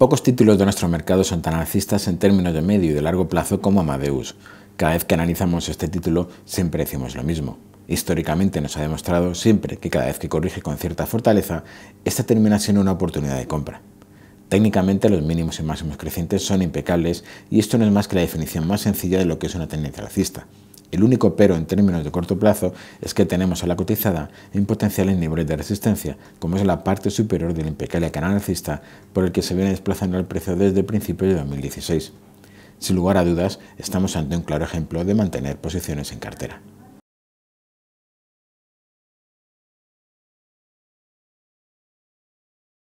Pocos títulos de nuestro mercado son tan alcistas en términos de medio y de largo plazo como Amadeus. Cada vez que analizamos este título siempre decimos lo mismo. Históricamente nos ha demostrado siempre que cada vez que corrige con cierta fortaleza, esta termina siendo una oportunidad de compra. Técnicamente los mínimos y máximos crecientes son impecables y esto no es más que la definición más sencilla de lo que es una tendencia alcista. El único pero en términos de corto plazo es que tenemos a la cotizada en potenciales niveles de resistencia, como es la parte superior del impecable canal alcista por el que se viene desplazando el precio desde principios de 2016. Sin lugar a dudas, estamos ante un claro ejemplo de mantener posiciones en cartera.